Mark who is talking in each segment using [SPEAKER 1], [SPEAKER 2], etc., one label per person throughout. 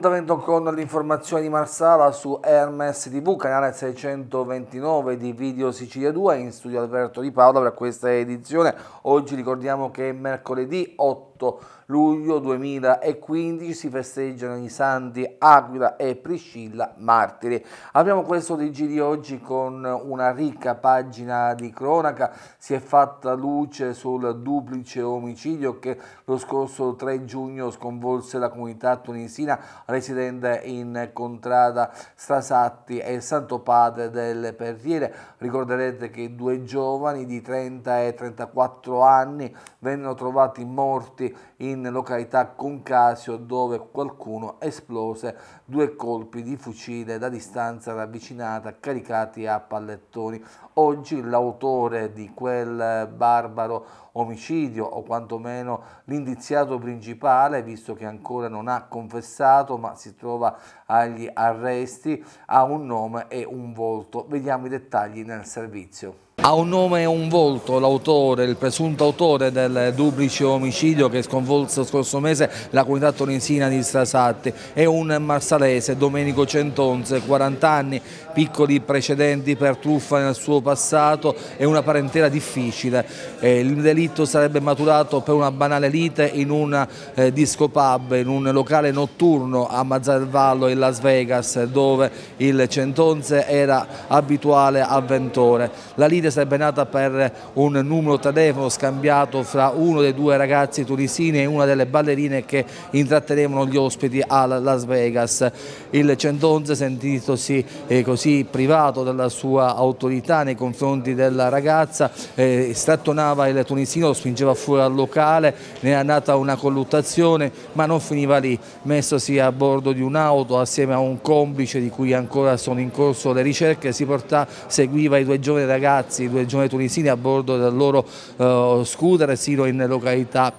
[SPEAKER 1] Appuntamento con l'informazione di Marsala su Hermes TV, canale 629 di Video Sicilia 2, in studio Alberto Di Paola per questa edizione. Oggi ricordiamo che è mercoledì 8 8 luglio 2015 si festeggiano i santi Aquila e Priscilla Martiri. Abbiamo questo DG di oggi con una ricca pagina di cronaca, si è fatta luce sul duplice omicidio che lo scorso 3 giugno sconvolse la comunità tunisina residente in Contrada Strasatti e Santo Padre delle Perriere. Ricorderete che due giovani di 30 e 34 anni vennero trovati morti in località Concasio dove qualcuno esplose due colpi di fucile da distanza ravvicinata caricati a pallettoni. Oggi l'autore di quel barbaro omicidio o quantomeno l'indiziato principale, visto che ancora non ha confessato ma si trova agli arresti, ha un nome e un volto. Vediamo i dettagli nel servizio. Ha un nome e un volto l'autore, il presunto autore del duplice omicidio che sconvolse lo scorso mese la comunità toninsina di Strasatti. È un marsalese, Domenico Centonze, 40 anni, piccoli precedenti per truffa nel suo passato e una parentela difficile. Eh, il delitto sarebbe maturato per una banale lite in una eh, discopub, in un locale notturno a Mazzarvallo in Las Vegas dove il Centonze era abituale avventore. La lite sfida sarebbe nata per un numero telefono scambiato fra uno dei due ragazzi tunisini e una delle ballerine che intrattenevano gli ospiti a Las Vegas. Il 111 sentitosi eh, così privato della sua autorità nei confronti della ragazza, eh, strattonava il tunisino, lo spingeva fuori al locale, ne è nata una colluttazione ma non finiva lì, messosi a bordo di un'auto assieme a un complice di cui ancora sono in corso le ricerche, si portà, seguiva i due giovani ragazzi questi due giovani tunisini a bordo del loro eh, scooter, sino in località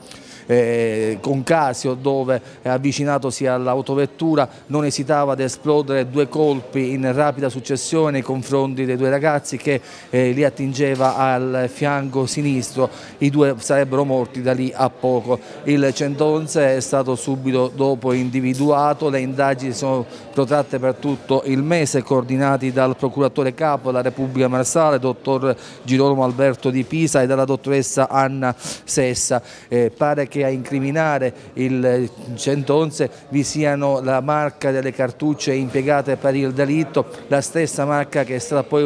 [SPEAKER 1] eh, con Casio dove avvicinatosi all'autovettura non esitava ad esplodere due colpi in rapida successione nei confronti dei due ragazzi che eh, li attingeva al fianco sinistro, i due sarebbero morti da lì a poco. Il 111 è stato subito dopo individuato, le indagini sono protratte per tutto il mese coordinati dal procuratore capo della Repubblica Marsale, dottor Girolamo Alberto di Pisa e dalla dottoressa Anna Sessa. Eh, pare che anche a incriminare il 111 vi siano la marca delle cartucce impiegate per il delitto, la stessa marca che è stata poi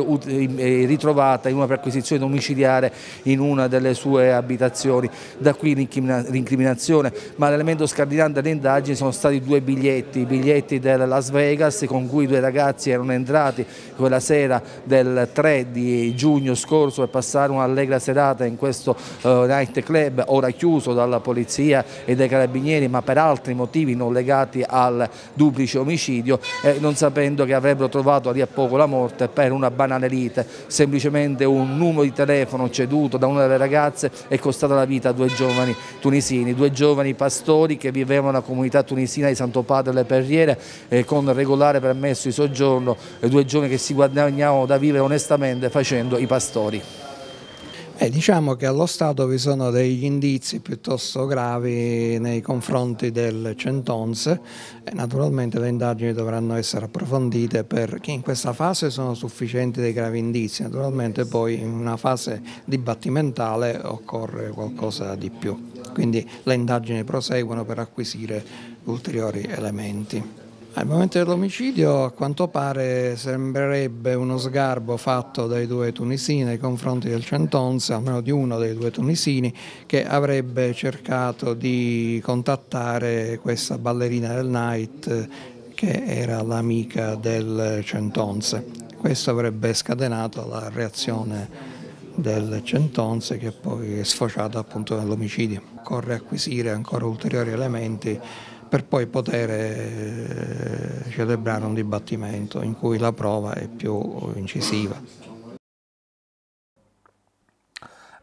[SPEAKER 1] eh, ritrovata in una perquisizione domiciliare in una delle sue abitazioni. Da qui l'incriminazione, ma l'elemento scardinante delle indagini sono stati due biglietti, i biglietti del Las Vegas con cui i due ragazzi erano entrati quella sera del 3 di giugno scorso per passare un'allegra serata in questo eh, night club ora chiuso dalla polizia polizia e dai carabinieri ma per altri motivi non legati al duplice omicidio eh, non sapendo che avrebbero trovato lì a poco la morte per una banale lite, semplicemente un numero di telefono ceduto da una delle ragazze è costata la vita a due giovani tunisini, due giovani pastori che vivevano nella comunità tunisina di Santo Padre delle Perriere eh, con regolare permesso di soggiorno, eh, due giovani che si guadagnavano da vivere onestamente facendo i pastori.
[SPEAKER 2] Eh, diciamo che allo Stato vi sono degli indizi piuttosto gravi nei confronti del Centonze e naturalmente le indagini dovranno essere approfondite perché in questa fase sono sufficienti dei gravi indizi, naturalmente poi in una fase dibattimentale occorre qualcosa di più. Quindi le indagini proseguono per acquisire ulteriori elementi. Al momento dell'omicidio, a quanto pare, sembrerebbe uno sgarbo fatto dai due tunisini nei confronti del Centonze, almeno di uno dei due tunisini, che avrebbe cercato di contattare questa ballerina del night che era l'amica del Centonze. Questo avrebbe scatenato la reazione del Centonze che poi è sfociata appunto nell'omicidio. Occorre acquisire ancora ulteriori elementi per poi poter eh, celebrare cioè, un dibattimento in cui la prova è più incisiva.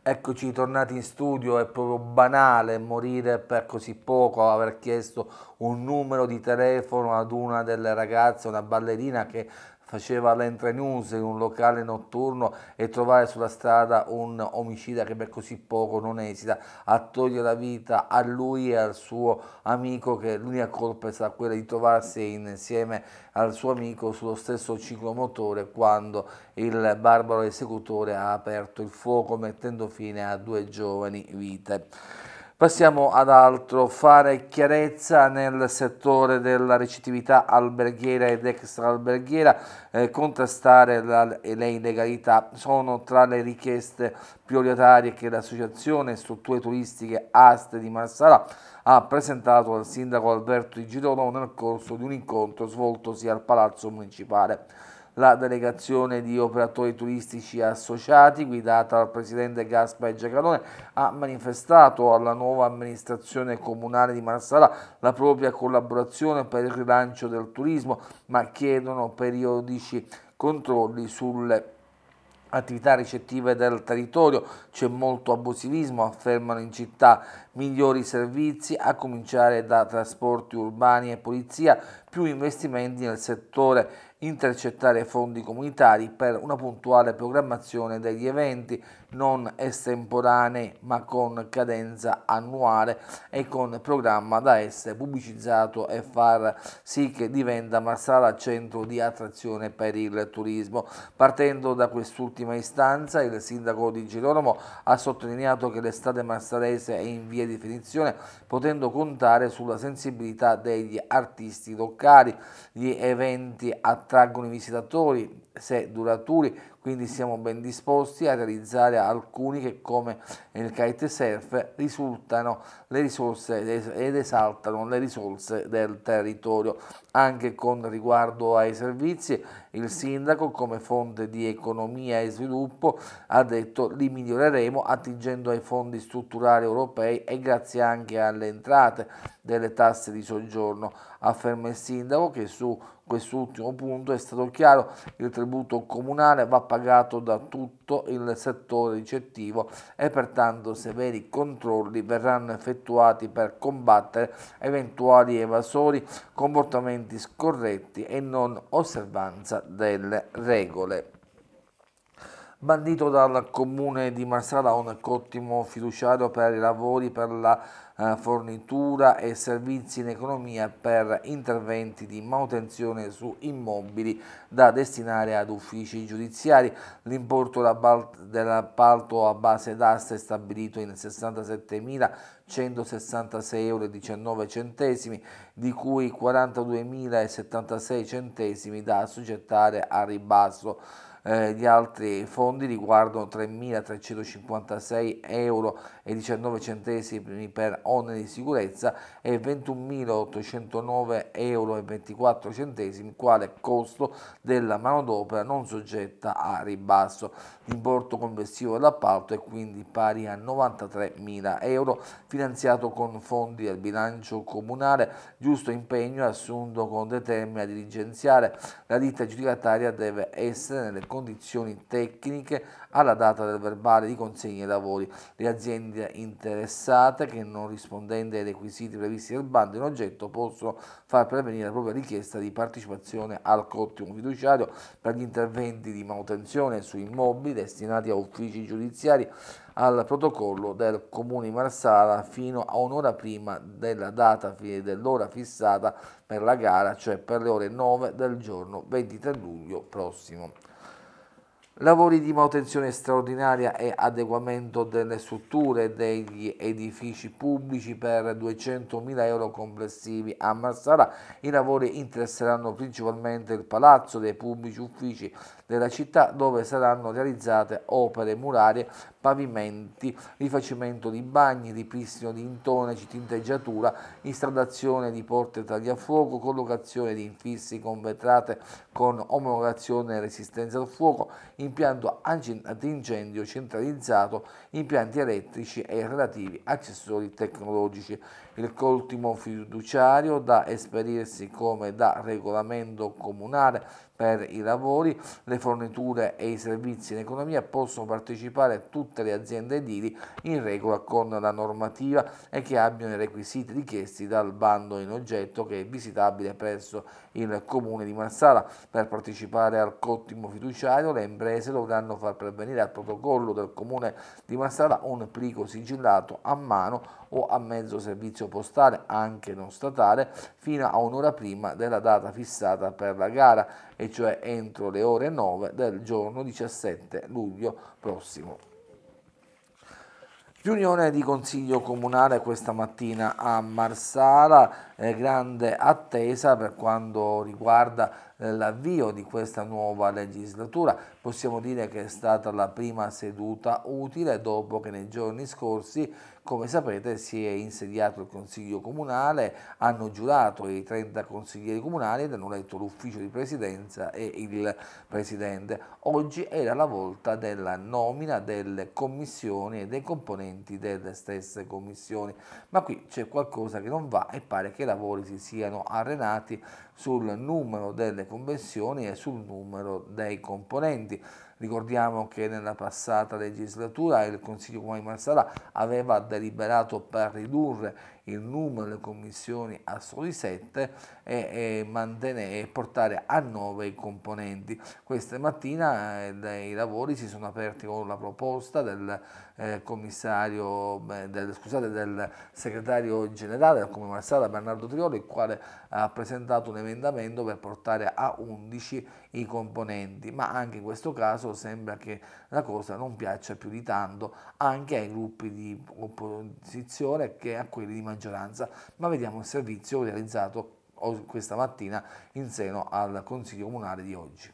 [SPEAKER 1] Eccoci tornati in studio, è proprio banale morire per così poco, aver chiesto un numero di telefono ad una delle ragazze, una ballerina che faceva l'entra news in un locale notturno e trovare sulla strada un omicida che per così poco non esita a togliere la vita a lui e al suo amico che l'unica colpa è stata quella di trovarsi insieme al suo amico sullo stesso ciclomotore quando il barbaro esecutore ha aperto il fuoco mettendo fine a due giovani vite. Passiamo ad altro, fare chiarezza nel settore della recettività alberghiera ed extraalberghiera, eh, contrastare la, le illegalità sono tra le richieste prioritarie che l'associazione strutture turistiche Aste di Marsala ha presentato al sindaco Alberto Di Girolamo nel corso di un incontro svoltosi al Palazzo Municipale la delegazione di operatori turistici associati guidata dal presidente Gaspare Giacalone ha manifestato alla nuova amministrazione comunale di Marsala la propria collaborazione per il rilancio del turismo ma chiedono periodici controlli sulle attività ricettive del territorio, c'è molto abusivismo, affermano in città migliori servizi, a cominciare da trasporti urbani e polizia, più investimenti nel settore intercettare fondi comunitari per una puntuale programmazione degli eventi non estemporanei ma con cadenza annuale e con programma da essere pubblicizzato e far sì che diventa Marsala centro di attrazione per il turismo. Partendo da quest'ultima istanza il sindaco di Girolamo ha sottolineato che l'estate marsalese è in via di definizione potendo contare sulla sensibilità degli artisti locali. Gli eventi attraggono i visitatori, se duraturi, quindi siamo ben disposti a realizzare alcuni che come nel kite surf risultano le risorse ed esaltano le risorse del territorio. Anche con riguardo ai servizi, il sindaco come fonte di economia e sviluppo ha detto li miglioreremo attingendo ai fondi strutturali europei e grazie anche alle entrate delle tasse di soggiorno, afferma il sindaco che su quest'ultimo punto è stato chiaro, il tributo comunale va pagato da tutto il settore ricettivo e pertanto severi controlli verranno effettuati per combattere eventuali evasori, comportamenti scorretti e non osservanza delle regole bandito dal comune di Marsala un cottimo fiduciario per i lavori per la eh, fornitura e servizi in economia per interventi di manutenzione su immobili da destinare ad uffici giudiziari. L'importo dell'appalto a base d'asta è stabilito in 67.166,19 euro, di cui 42.076 centesimi da assoggettare a ribasso eh, gli altri fondi riguardano 3.356 euro e 19 centesimi per oneri di sicurezza e 21.809 euro e 24 centesimi quale costo della manodopera non soggetta a ribasso. L'importo complessivo dell'appalto è quindi pari a 93.000 euro finanziato con fondi del bilancio comunale, giusto impegno assunto con determina dirigenziale. La ditta giudicataria deve essere nelle condizioni tecniche alla data del verbale di consegna ai lavori. Le aziende interessate che non rispondendo ai requisiti previsti dal bando in oggetto possono far prevenire la propria richiesta di partecipazione al cottimo fiduciario per gli interventi di manutenzione su immobili destinati a uffici giudiziari al protocollo del Comune di Marsala fino a un'ora prima della data dell'ora fissata per la gara, cioè per le ore 9 del giorno 23 luglio prossimo lavori di manutenzione straordinaria e adeguamento delle strutture e degli edifici pubblici per 200.000 euro complessivi a Marsala. I lavori interesseranno principalmente il palazzo dei pubblici uffici della città dove saranno realizzate opere murarie, pavimenti, rifacimento di bagni, ripristino di intoneci, tinteggiatura, installazione di porte tagliafuoco, collocazione di infissi con vetrate con omologazione e resistenza al fuoco, impianto antincendio centralizzato, impianti elettrici e relativi accessori tecnologici il coltimo fiduciario da esperirsi come da regolamento comunale per i lavori, le forniture e i servizi in economia possono partecipare tutte le aziende edili in regola con la normativa e che abbiano i requisiti richiesti dal bando in oggetto che è visitabile presso il comune di Marsala. Per partecipare al cottimo fiduciario le imprese dovranno far pervenire al protocollo del comune di Marsala un plico sigillato a mano o a mezzo servizio postale, anche non statale, fino a un'ora prima della data fissata per la gara, e cioè entro le ore 9 del giorno 17 luglio prossimo. Riunione di consiglio comunale questa mattina a Marsala, eh, grande attesa per quanto riguarda eh, l'avvio di questa nuova legislatura. Possiamo dire che è stata la prima seduta utile dopo che nei giorni scorsi come sapete si è insediato il Consiglio Comunale, hanno giurato i 30 consiglieri comunali ed hanno eletto l'ufficio di presidenza e il presidente. Oggi era la volta della nomina delle commissioni e dei componenti delle stesse commissioni, ma qui c'è qualcosa che non va e pare che i lavori si siano arenati sul numero delle convenzioni e sul numero dei componenti. Ricordiamo che nella passata legislatura il Consiglio Comunale di Marsala aveva deliberato per ridurre il numero delle commissioni a soli 7 e, e, e portare a 9 i componenti. Questa mattina eh, i lavori si sono aperti con la proposta del, eh, del, scusate, del segretario generale del Comune Marsala Bernardo Trioli, il quale ha presentato un emendamento per portare a 11 i componenti, ma anche in questo caso sembra che la cosa non piaccia più di tanto anche ai gruppi di opposizione che a quelli di maggioranza maggioranza, ma vediamo il servizio realizzato questa mattina in seno al Consiglio Comunale di oggi.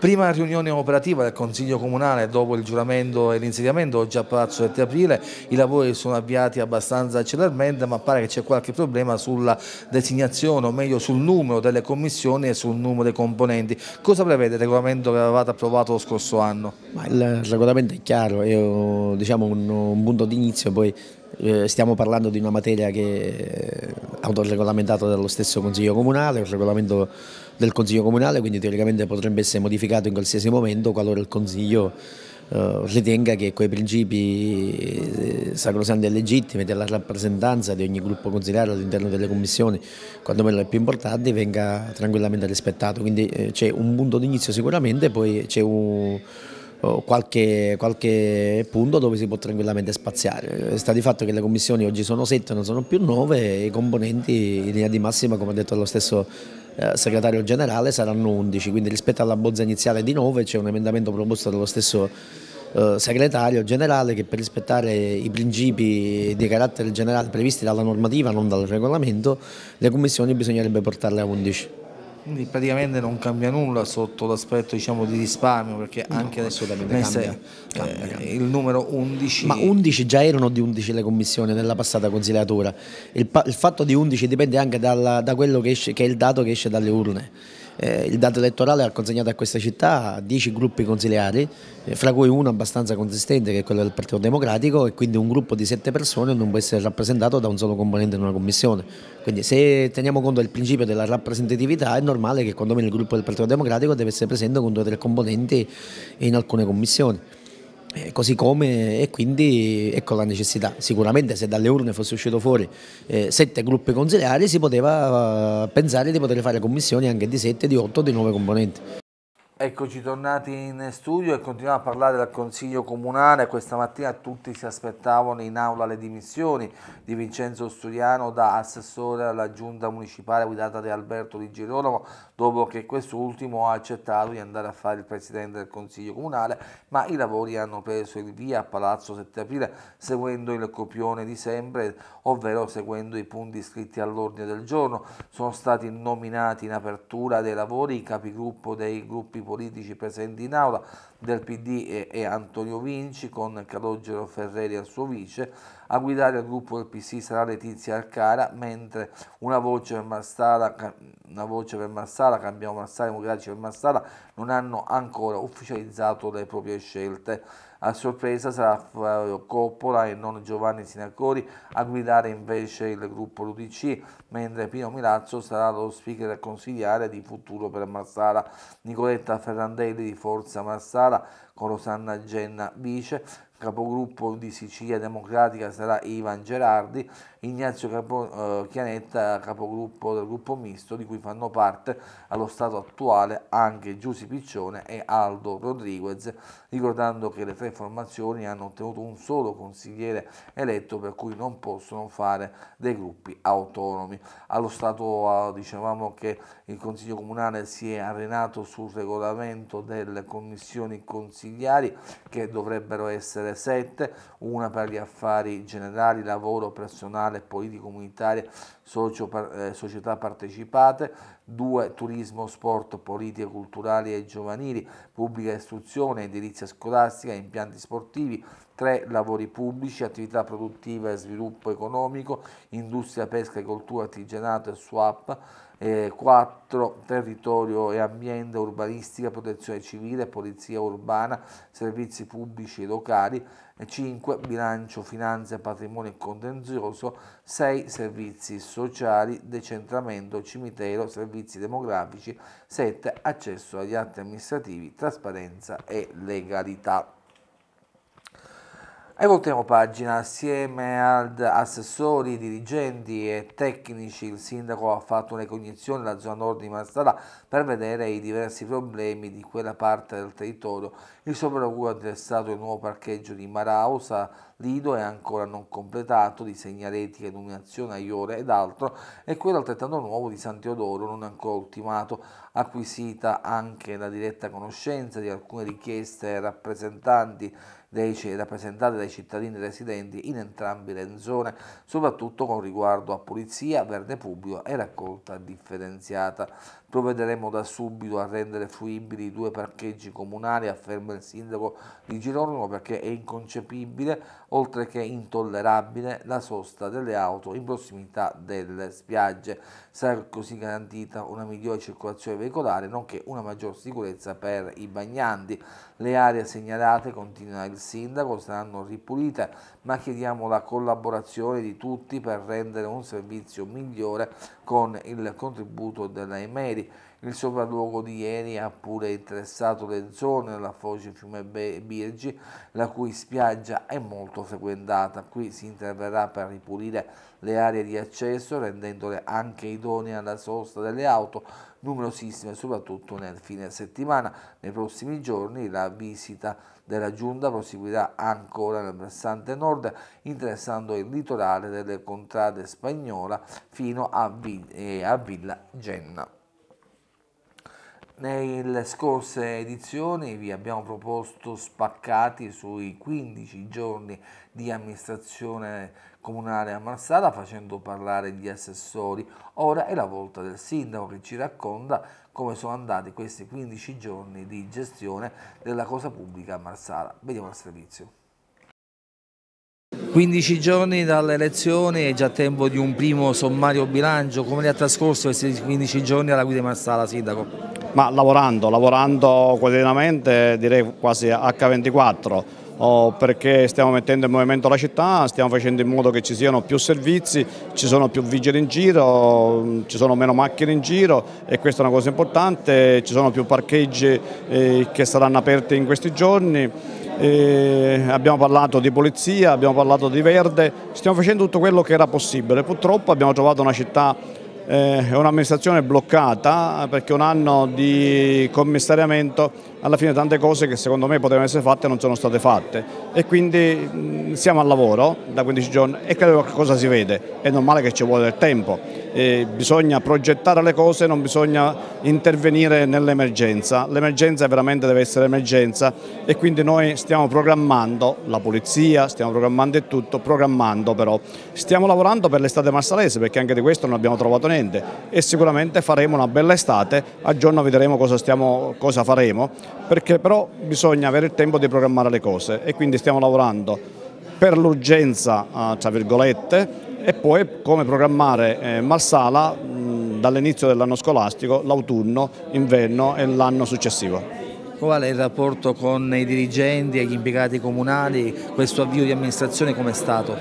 [SPEAKER 1] Prima riunione operativa del Consiglio Comunale dopo il giuramento e l'insediamento oggi a Palazzo 7 aprile, i lavori sono avviati abbastanza celermente ma pare che c'è qualche problema sulla designazione o meglio sul numero delle commissioni e sul numero dei componenti. Cosa prevede il regolamento che avevate approvato lo scorso anno?
[SPEAKER 3] Ma il regolamento è chiaro, è eh, diciamo, un, un punto d'inizio, poi eh, stiamo parlando di una materia che è eh, autoregolamentata dallo stesso Consiglio Comunale, il regolamento del Consiglio Comunale, quindi teoricamente potrebbe essere modificato in qualsiasi momento qualora il Consiglio eh, ritenga che quei principi sacrosanti e legittimi della rappresentanza di ogni gruppo consigliare all'interno delle commissioni, quantomeno le più importanti, venga tranquillamente rispettato. Quindi c'è un punto d'inizio sicuramente, poi c'è un qualche, qualche, punto dove si può tranquillamente spaziare. Sta di fatto che le commissioni oggi sono sette, non sono più nove e i componenti in linea di massima, come ha detto lo stesso eh, segretario generale, saranno 11, quindi rispetto alla bozza iniziale di 9 c'è un emendamento proposto dallo stesso eh, segretario generale che per rispettare i principi di carattere generale previsti dalla normativa, non dal regolamento, le commissioni bisognerebbe portarle a 11.
[SPEAKER 1] Quindi praticamente non cambia nulla sotto l'aspetto diciamo, di risparmio perché no, anche adesso cambia, se, cambia, eh, cambia, il numero 11... Ma 11
[SPEAKER 3] già erano di 11 le commissioni nella passata consigliatura, il, il fatto di 11 dipende anche dalla, da quello che, esce, che è il dato che esce dalle urne eh, il dato elettorale ha consegnato a questa città 10 gruppi consigliari, eh, fra cui uno abbastanza consistente che è quello del Partito Democratico e quindi un gruppo di 7 persone non può essere rappresentato da un solo componente in una commissione. Quindi se teniamo conto del principio della rappresentatività è normale che quando viene il gruppo del Partito Democratico deve essere presente con due o tre componenti in alcune commissioni. Eh, così come e quindi ecco la necessità, sicuramente se dalle urne fosse uscito fuori eh, sette gruppi consigliari si poteva eh, pensare di poter fare commissioni anche di sette, di otto, di nove componenti.
[SPEAKER 1] Eccoci tornati in studio e continuiamo a parlare del Consiglio Comunale. Questa mattina tutti si aspettavano in aula le dimissioni di Vincenzo Studiano da assessore alla giunta municipale guidata da Alberto Di Girolamo dopo che quest'ultimo ha accettato di andare a fare il presidente del Consiglio Comunale, ma i lavori hanno preso il via a Palazzo 7 aprile seguendo il copione di sempre, ovvero seguendo i punti iscritti all'ordine del giorno. Sono stati nominati in apertura dei lavori i capigruppo dei gruppi politici presenti in aula del PD e, e Antonio Vinci con Calogero Ferreri al suo vice, a guidare il gruppo del PC sarà Letizia Arcara, mentre una voce per Marsala, una voce per Marsala Cambiamo Marsala e Mugraci per Marsala non hanno ancora ufficializzato le proprie scelte. A sorpresa sarà Flavio Coppola e non Giovanni Sinacori a guidare invece il gruppo l'UDC, mentre Pino Milazzo sarà lo speaker e consigliere di futuro per Marsala, Nicoletta Ferrandelli di Forza Marsala con Rosanna Genna vice, capogruppo di Sicilia Democratica sarà Ivan Gerardi Ignazio Capo, eh, Chianetta, capogruppo del gruppo misto, di cui fanno parte allo stato attuale anche Giussi Piccione e Aldo Rodriguez, ricordando che le tre formazioni hanno ottenuto un solo consigliere eletto per cui non possono fare dei gruppi autonomi. Allo stato eh, dicevamo che il Consiglio Comunale si è arenato sul regolamento delle commissioni consigliari che dovrebbero essere sette, una per gli affari generali, lavoro, personale, nazionale e poi di comunitaria socio, eh, società partecipate, 2 turismo, sport, politiche culturali e giovanili, pubblica istruzione, edilizia scolastica, impianti sportivi, 3 lavori pubblici, attività produttiva e sviluppo economico, industria, pesca, agricoltura, artigianato e swap, 4 eh, territorio e ambiente, urbanistica, protezione civile, polizia urbana, servizi pubblici e locali, 5 bilancio, finanza, patrimonio e contenzioso, 6 servizi sociali sociali, decentramento, cimitero, servizi demografici, 7 accesso agli atti amministrativi, trasparenza e legalità. E voltiamo pagina, assieme ad assessori, dirigenti e tecnici il sindaco ha fatto una ricognizione della zona nord di Marsala per vedere i diversi problemi di quella parte del territorio. Il sopravvento ha interessato il nuovo parcheggio di Marausa, Lido è ancora non completato, di segnaletica, illuminazione, aiore ed altro, e quello altrettanto nuovo di San Teodoro, non ancora ultimato, acquisita anche la diretta conoscenza di alcune richieste rappresentanti dei, rappresentate dai cittadini residenti in entrambe le zone, soprattutto con riguardo a pulizia, verde pubblico e raccolta differenziata. Provvederemo da subito a rendere fruibili i due parcheggi comunali, afferma il sindaco di Girorno, perché è inconcepibile, oltre che intollerabile, la sosta delle auto in prossimità delle spiagge. Sarà così garantita una migliore circolazione veicolare, nonché una maggior sicurezza per i bagnanti. Le aree segnalate, continua il sindaco, saranno ripulite, ma chiediamo la collaborazione di tutti per rendere un servizio migliore con il contributo della EMERI. Il sopralluogo di ieri ha pure interessato le zone foce fiume Birgi, la cui spiaggia è molto frequentata. Qui si interverrà per ripulire le aree di accesso, rendendole anche idonee alla sosta delle auto, numerosissime soprattutto nel fine settimana. Nei prossimi giorni la visita della giunta proseguirà ancora nel versante nord, interessando il litorale delle contrade spagnola fino a, eh, Villa Genna. Nelle scorse edizioni vi abbiamo proposto spaccati sui 15 giorni di amministrazione comunale a Marsala facendo parlare gli assessori. Ora è la volta del sindaco che ci racconta come sono andati questi 15 giorni di gestione della cosa pubblica a Marsala. Vediamo il servizio. 15 giorni dalle elezioni è già tempo di un primo sommario bilancio, come li ha trascorso questi 15 giorni alla guida di Marsala, Sindaco?
[SPEAKER 4] Ma lavorando, lavorando quotidianamente direi quasi H24 oh, perché stiamo mettendo in movimento la città, stiamo facendo in modo che ci siano più servizi, ci sono più vigili in giro, ci sono meno macchine in giro e questa è una cosa importante, ci sono più parcheggi eh, che saranno aperti in questi giorni. Eh, abbiamo parlato di polizia, abbiamo parlato di verde, stiamo facendo tutto quello che era possibile. Purtroppo abbiamo trovato una città eh, è un'amministrazione bloccata perché un anno di commissariamento alla fine tante cose che secondo me potevano essere fatte non sono state fatte e quindi mh, mm, siamo al lavoro da 15 giorni e credo che cosa si vede, è normale che ci vuole del tempo, e bisogna progettare le cose, non bisogna intervenire nell'emergenza, l'emergenza veramente deve essere emergenza e quindi noi stiamo programmando la pulizia, stiamo programmando il tutto, programmando però, stiamo lavorando per l'estate marsalese perché anche di questo non abbiamo trovato niente e sicuramente faremo una bella estate, a giorno vedremo cosa, stiamo, cosa faremo perché però bisogna avere il tempo di programmare le cose e quindi stiamo lavorando per l'urgenza, eh, tra virgolette, e poi come programmare eh, Marsala dall'inizio dell'anno scolastico, l'autunno, inverno e l'anno successivo.
[SPEAKER 1] Qual è il rapporto con i dirigenti e gli impiegati comunali? Questo avvio di amministrazione com'è stato?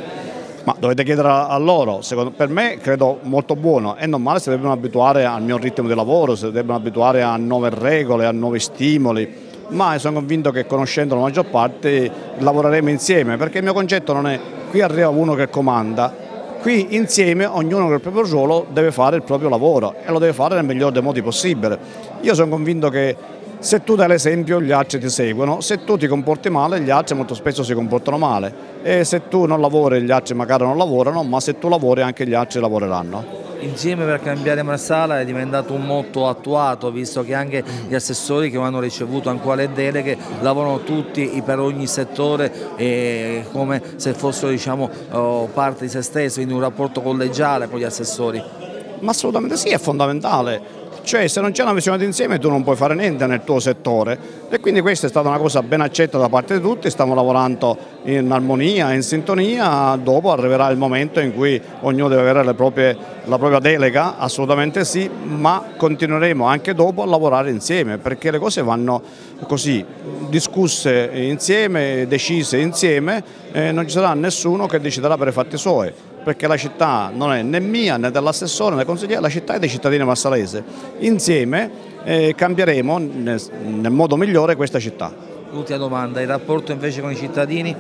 [SPEAKER 4] Ma dovete chiedere a loro, Secondo, per me credo molto buono, è normale se devono abituare al mio ritmo di lavoro, se devono abituare a nuove regole, a nuovi stimoli, ma sono convinto che conoscendo la maggior parte lavoreremo insieme, perché il mio concetto non è qui arriva uno che comanda, qui insieme ognuno con il proprio ruolo deve fare il proprio lavoro e lo deve fare nel miglior dei modi possibile. Io sono convinto che se tu dai l'esempio gli altri ti seguono, se tu ti comporti male gli altri molto spesso si comportano male e se tu non lavori gli altri magari non lavorano, ma se tu lavori anche gli altri lavoreranno.
[SPEAKER 1] Insieme per cambiare Marsala è diventato un motto attuato visto che anche gli assessori che hanno ricevuto ancora le deleghe lavorano tutti per ogni settore e come se fossero diciamo, eh, parte di se stesso, in un rapporto collegiale con gli assessori. Ma assolutamente sì, è fondamentale cioè se non c'è una
[SPEAKER 4] visione d'insieme tu non puoi fare niente nel tuo settore e quindi questa è stata una cosa ben accetta da parte di tutti, stiamo lavorando in armonia, in sintonia, dopo arriverà il momento in cui ognuno deve avere proprie, la propria delega, assolutamente sì, ma continueremo anche dopo a lavorare insieme perché le cose vanno così, discusse insieme, decise insieme, eh, non ci sarà nessuno che deciderà per i fatti suoi perché la città non è né mia né dell'assessore né consigliere, la città è dei cittadini massalese. Insieme eh, cambieremo nel, nel modo migliore questa città.
[SPEAKER 1] L'ultima domanda, il rapporto invece con i cittadini?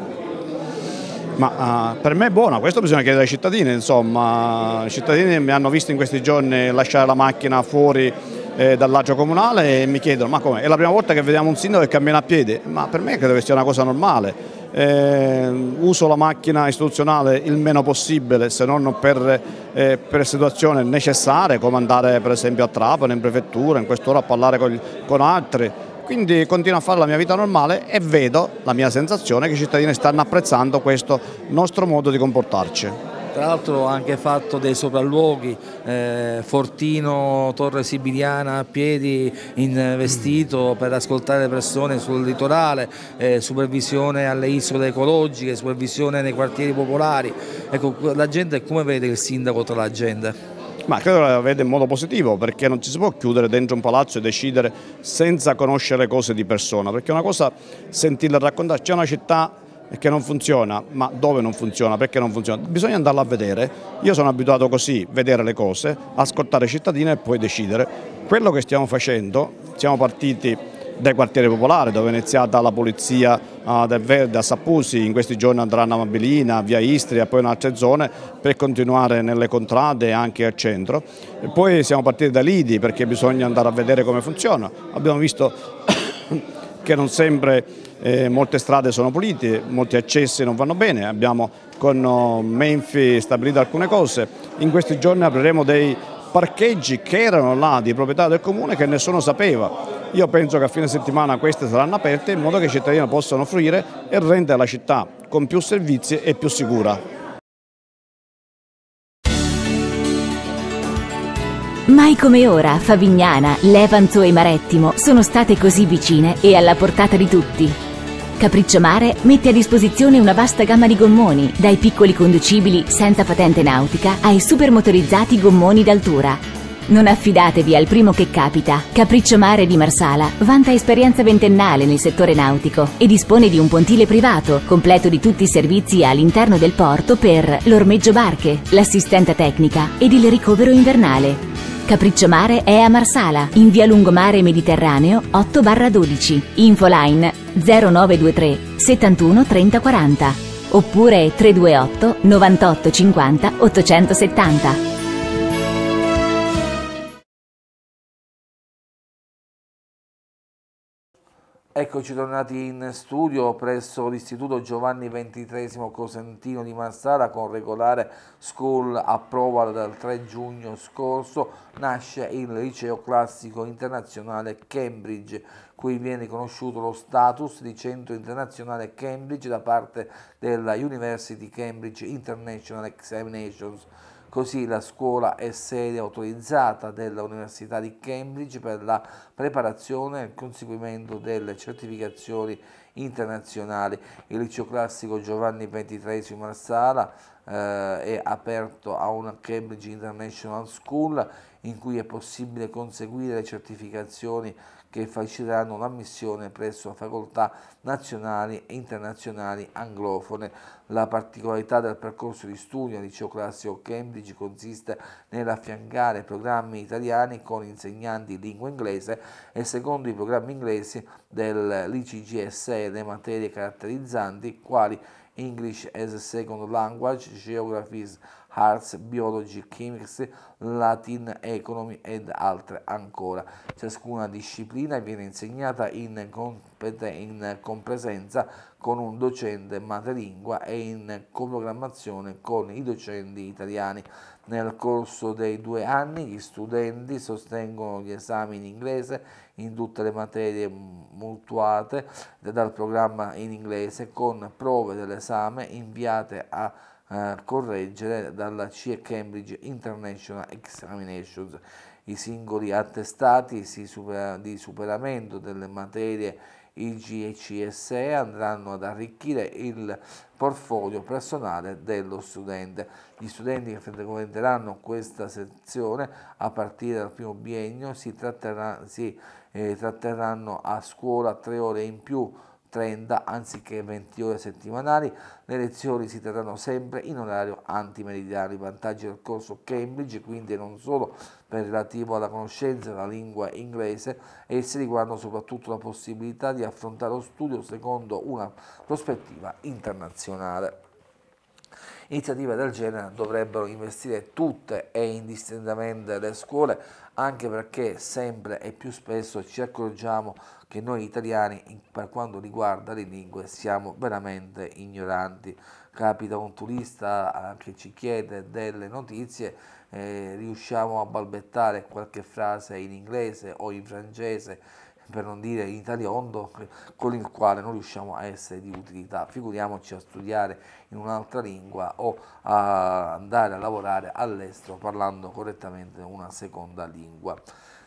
[SPEAKER 4] Ma uh, per me è buono, questo bisogna chiedere ai cittadini, insomma, i cittadini mi hanno visto in questi giorni lasciare la macchina fuori eh, dall'agio comunale e mi chiedono ma come, è la prima volta che vediamo un sindaco che cammina a piedi, ma per me credo che sia una cosa normale, eh, uso la macchina istituzionale il meno possibile se non per, eh, per, situazioni necessarie come andare per esempio a Trapani in prefettura in quest'ora a parlare con, con altri quindi continuo a fare la mia vita normale e vedo la mia sensazione che i cittadini stanno apprezzando questo nostro modo di comportarci.
[SPEAKER 1] Tra l'altro ho anche fatto dei sopralluoghi, eh, Fortino, Torre Sibiliana a piedi in vestito per ascoltare le persone sul litorale, eh, supervisione alle isole ecologiche, supervisione nei quartieri popolari. Ecco, la gente come vede il sindaco tra la gente? Ma credo la vede
[SPEAKER 4] in modo positivo perché non ci si può chiudere dentro un palazzo e decidere senza conoscere cose di persona, perché è una cosa sentirla raccontare, c'è una città che non funziona, ma dove non funziona, perché non funziona, bisogna andarla a vedere, io sono abituato così, vedere le cose, ascoltare i cittadini e poi decidere. Quello che stiamo facendo, siamo partiti dai quartieri popolari dove è iniziata la polizia uh, del Verde a Sappusi, in questi giorni andranno a Mabilina, via Istria, poi in altre zone per continuare nelle contrade anche al centro. E poi siamo partiti da Lidi perché bisogna andare a vedere come funziona, abbiamo visto perché non sempre eh, molte strade sono pulite, molti accessi non vanno bene, abbiamo con oh, Menfi stabilito alcune cose. In questi giorni apriremo dei parcheggi che erano là di proprietà del comune che nessuno sapeva. Io penso che a fine settimana queste saranno aperte in modo che i cittadini possano fruire e rendere la città con più servizi e più sicura.
[SPEAKER 2] Mai come ora Favignana, Levanzo e Marettimo sono state così vicine e alla portata di tutti. Capriccio Mare mette a disposizione una vasta gamma di gommoni, dai piccoli conducibili senza patente nautica ai supermotorizzati gommoni d'altura. Non affidatevi al primo che capita. Capriccio Mare di Marsala vanta esperienza ventennale nel settore nautico e dispone di un pontile privato, completo di tutti i servizi all'interno del porto per l'ormeggio barche, l'assistenza tecnica ed il ricovero invernale. Capriccio Mare è a Marsala, in via Lungomare Mediterraneo 8 12. Infoline 0923 71 30 40 oppure 328 98 50 870.
[SPEAKER 1] Eccoci tornati in studio presso l'Istituto Giovanni XXIII Cosentino di Marsala con regolare school approval dal 3 giugno scorso nasce il liceo classico internazionale Cambridge cui viene riconosciuto lo status di centro internazionale Cambridge da parte della University Cambridge International Examinations Così la scuola è sede autorizzata dell'Università di Cambridge per la preparazione e il conseguimento delle certificazioni internazionali. Il liceo classico Giovanni XXIII Marsala eh, è aperto a una Cambridge International School in cui è possibile conseguire le certificazioni internazionali che faciliteranno l'ammissione presso facoltà nazionali e internazionali anglofone. La particolarità del percorso di studio al liceo classico Cambridge consiste nell'affiancare programmi italiani con insegnanti di lingua inglese e secondo i programmi inglesi dell'ICGSE le materie caratterizzanti quali English as a Second Language, Geographies, Arts, Biology, Chemics, Latin Economy ed altre ancora. Ciascuna disciplina viene insegnata in, in compresenza con un docente madrelingua e in coprogrammazione con i docenti italiani. Nel corso dei due anni gli studenti sostengono gli esami in inglese in tutte le materie mutuate dal programma in inglese con prove dell'esame inviate a correggere dalla CE Cambridge International Examinations i singoli attestati di superamento delle materie IGCSE andranno ad arricchire il portfolio personale dello studente. Gli studenti che frequenteranno questa sezione a partire dal primo biennio si, tratterà, si eh, tratterranno a scuola tre ore in più 30 anziché 20 ore settimanali, le lezioni si terranno sempre in orario antimeridiano. I vantaggi del corso Cambridge quindi non solo per relativo alla conoscenza della lingua inglese, essi riguardano soprattutto la possibilità di affrontare lo studio secondo una prospettiva internazionale. Iniziative del genere dovrebbero investire tutte e indistintamente le scuole anche perché sempre e più spesso ci accorgiamo che noi italiani per quanto riguarda le lingue siamo veramente ignoranti. Capita un turista eh, che ci chiede delle notizie, eh, riusciamo a balbettare qualche frase in inglese o in francese per non dire italiondo, con il quale non riusciamo a essere di utilità, figuriamoci a studiare in un'altra lingua o a andare a lavorare all'estero parlando correttamente una seconda lingua.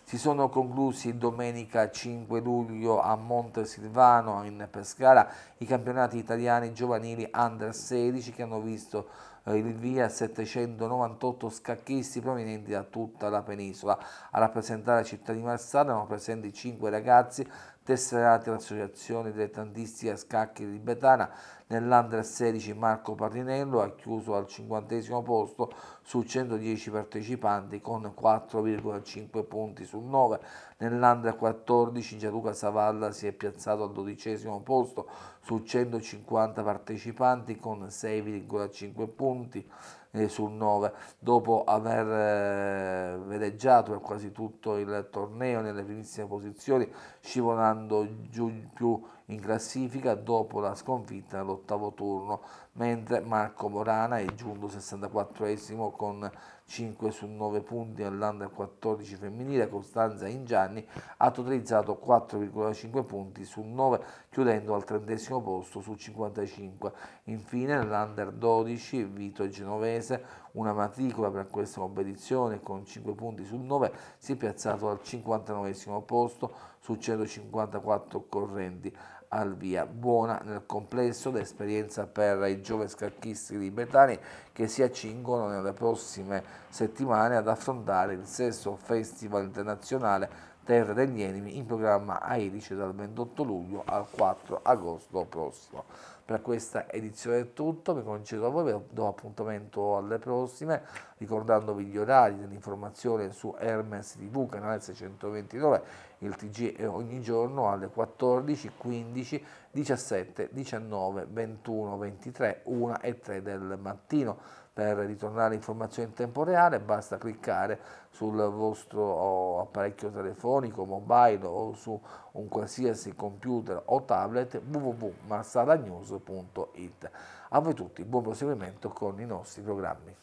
[SPEAKER 1] Si sono conclusi domenica 5 luglio a Montesilvano in Pescara i campionati italiani giovanili under 16 che hanno visto eh, il via 798 scacchisti provenienti da tutta la penisola. A rappresentare la città di Marsala erano presenti cinque ragazzi tesserati all'associazione dilettantistica Scacchi Libetana nell'Under 16 Marco Parrinello ha chiuso al 50 posto su 110 partecipanti con 4,5 punti su 9 Nell'Andrea 14 Gianluca Savalla si è piazzato al dodicesimo posto su 150 partecipanti con 6,5 punti eh, su 9 dopo aver eh, veleggiato per quasi tutto il torneo nelle primissime posizioni scivolando giù più in classifica dopo la sconfitta all'ottavo turno mentre Marco Morana è giunto 64esimo con 5 su 9 punti all'Under 14 femminile, Costanza Ingianni ha totalizzato 4,5 punti su 9 chiudendo al trentesimo posto su 55. Infine nell'Under 12 Vito Genovese, una matricola per questa competizione con 5 punti su 9 si è piazzato al 59 posto su 154 correnti al via. Buona nel complesso l'esperienza per i giovani scacchisti libertani che si accingono nelle prossime settimane ad affrontare il sesto Festival internazionale Terra degli Enemi in programma a Erice dal 28 luglio al 4 agosto prossimo. Per questa edizione è tutto, mi concedo a voi, do appuntamento alle prossime, ricordandovi gli orari dell'informazione su Hermes TV, canale 629, il TG è ogni giorno alle 14, 15, 17, 19, 21, 23, 1 e 3 del mattino per ritornare informazioni in tempo reale basta cliccare sul vostro apparecchio telefonico, mobile o su un qualsiasi computer o tablet www.marsalanews.it A voi tutti buon proseguimento con i nostri programmi.